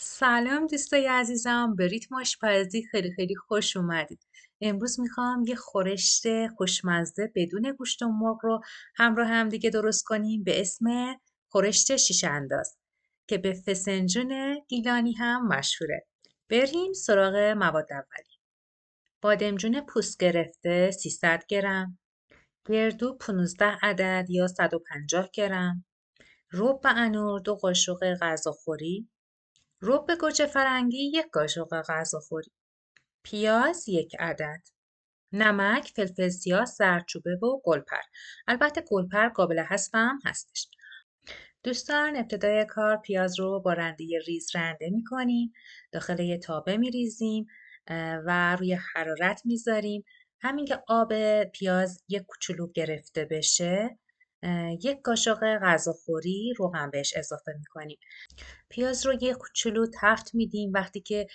سلام دوستای عزیزم به ریتم آشپزی خیلی خیلی خوش اومدید امروز میخوام یه خورشت خوشمزه بدون گوشت و مرغ رو همراه هم دیگه درست کنیم به اسم خورشت شیش انداز که به فسنجون گیلانی هم مشهوره بریم سراغ مواد اولی بادمجون پوست گرفته 300 گرم گردو 15 عدد یا 150 گرم روب و انور دو قاشق غذاخوری رب گوجه فرنگی یک قاشق غذاخوری پیاز یک عدد نمک، فلفل سیاه، زردچوبه و گلپر البته گلپر قابل حذف هم هستش دوستان ابتدای کار پیاز رو با رنده ریز رنده می کنیم داخل یه تابه می ریزیم و روی حرارت میذاریم همین که آب پیاز یک کوچولو گرفته بشه یک قاشق غذاخوری روغن بهش اضافه میکنیم پیاز رو یه کوچولو تفت میدیم وقتی که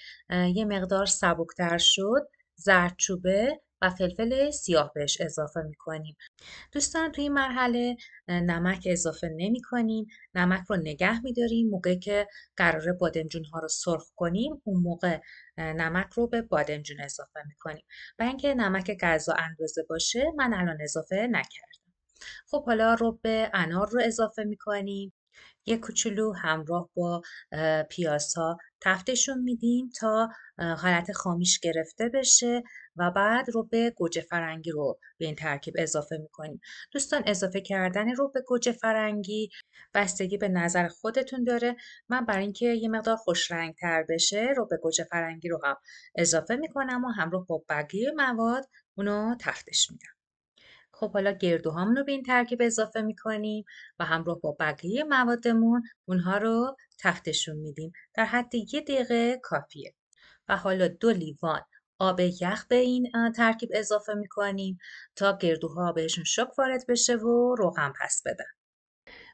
یه مقدار سبکتر شد زردچوبه و فلفل سیاه بهش اضافه می کنیم. دوستان توی این مرحله نمک اضافه نمی کنیم. نمک رو نگه می داریم موقع که قرار بادمجون ها رو سرخ کنیم اون موقع نمک رو به بادمجون اضافه می کنیم. و اینکه نمک غذا اندازه باشه من الان اضافه نکردم. خب حالا رب انار رو اضافه میکنیم یه کوچولو همراه با پیازها ها تفتشون میدیم تا حالت خامیش گرفته بشه و بعد رو به گوجه فرنگی رو به این ترکیب اضافه میکنیم دوستان اضافه کردن رو به گوجه فرنگی بستگی به نظر خودتون داره من برای اینکه یه مقدار خوش رنگ تر بشه رو به گوجه فرنگی رو هم اضافه میکنم و همراه با بقیه مواد اونو تفتش میدم خب حالا گردوهامون رو به این ترکیب اضافه میکنیم و همراه با بقیه موادمون اونها رو تختشون میدیم در حد یه دقیقه کافیه و حالا دو لیوان آب یخ به این ترکیب اضافه میکنیم تا گردوها بهشون شک وارد بشه و روغن پس بدن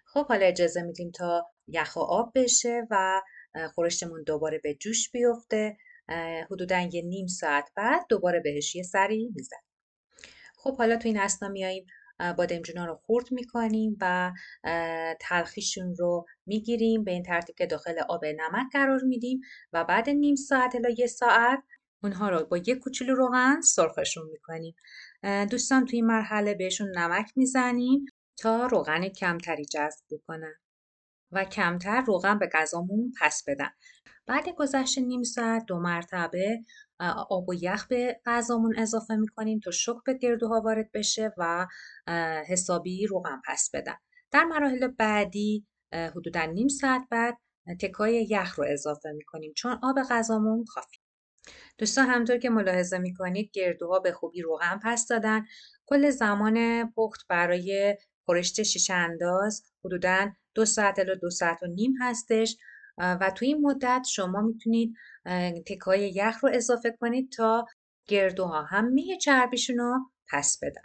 خب حالا اجازه میدیم تا یخ و آب بشه و خورشتمون دوباره به جوش بیفته حدودا یه نیم ساعت بعد دوباره بهش یه سری میزن خب حالا تو این اسنا میاییم بادمجونا رو خورد میکنیم و تلخیشون رو میگیریم به این ترتیب که داخل آب نمک قرار میدیم و بعد نیم ساعت الا یه ساعت اونها رو با یه کوچولو روغن سرخشون میکنیم دوستان تو این مرحله بهشون نمک میزنیم تا روغن کمتری جذب بکنن و کمتر روغن به غذامون پس بدن بعد گذشت نیم ساعت دو مرتبه آب و یخ به غذامون اضافه میکنیم تا شک به گردوها وارد بشه و حسابی روغن پس بدن در مراحل بعدی حدودا نیم ساعت بعد تکای یخ رو اضافه میکنیم چون آب غذامون کافی دوستان همطور که ملاحظه میکنید گردوها به خوبی روغن پس دادن کل زمان پخت برای خورشت شیشه انداز حدودا دو ساعت الا دو ساعت و نیم هستش و تو این مدت شما میتونید تکای یخ رو اضافه کنید تا گردوها همه چربیشون رو پس بدن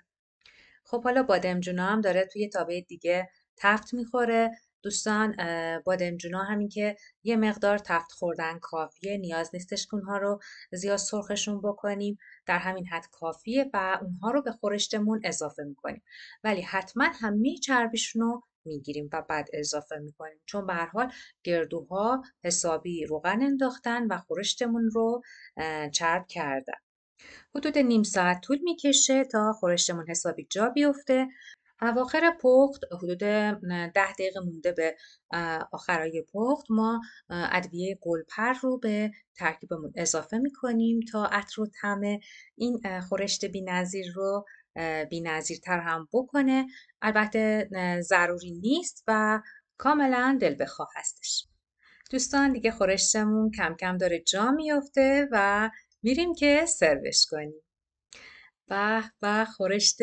خب حالا بادمجونا هم داره توی تابه دیگه تفت میخوره دوستان بادمجونا همین که یه مقدار تفت خوردن کافیه نیاز نیستش که اونها رو زیاد سرخشون بکنیم در همین حد کافیه و اونها رو به خورشتمون اضافه میکنیم ولی حتما همه چربیشون رو میگیریم و بعد اضافه میکنیم چون به هر حال گردوها حسابی روغن انداختن و خورشتمون رو چرب کردن حدود نیم ساعت طول میکشه تا خورشتمون حسابی جا بیفته اواخر پخت حدود ده دقیقه مونده به آخرای پخت ما ادویه گلپر رو به ترکیبمون اضافه میکنیم تا عطر و طعم این خورشت بینظیر رو تر هم بکنه البته ضروری نیست و کاملا دل بخواه هستش دوستان دیگه خورشتمون کم کم داره جا میفته و میریم که سروش کنیم به به خورشت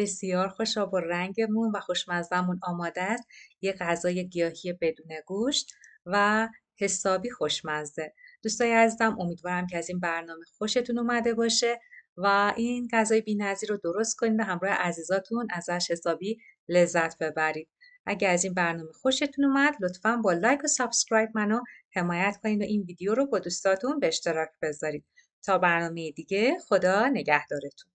بسیار خوشاب و رنگمون و خوشمزمون آماده است یه غذای گیاهی بدون گوشت و حسابی خوشمزه دوستای عزیزم امیدوارم که از این برنامه خوشتون اومده باشه و این غذای بی‌نظیر رو درست کنید و همراه عزیزاتون ازش حسابی لذت ببرید اگه از این برنامه خوشتون اومد لطفا با لایک و سابسکرایب منو حمایت کنید و این ویدیو رو با دوستاتون به اشتراک بذارید تا برنامه دیگه خدا نگهدارتون